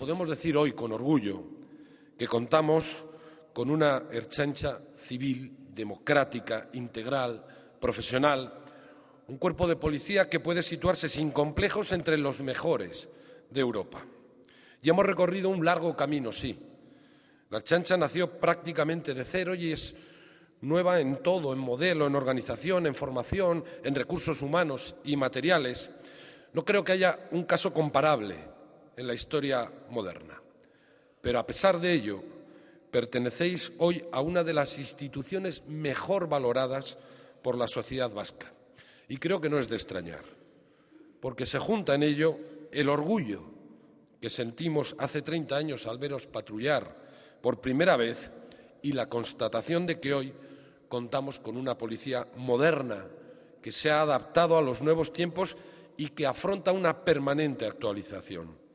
podemos decir hoy con orgullo que contamos con una herchancha civil, democrática, integral, profesional, un cuerpo de policía que puede situarse sin complejos entre los mejores de Europa. Y hemos recorrido un largo camino, sí. La Erchancha nació prácticamente de cero y es nueva en todo, en modelo, en organización, en formación, en recursos humanos y materiales. No creo que haya un caso comparable en la historia moderna. Pero a pesar de ello, pertenecéis hoy a una de las instituciones mejor valoradas por la sociedad vasca. Y creo que no es de extrañar, porque se junta en ello el orgullo que sentimos hace 30 años al veros patrullar por primera vez y la constatación de que hoy contamos con una policía moderna que se ha adaptado a los nuevos tiempos y que afronta una permanente actualización.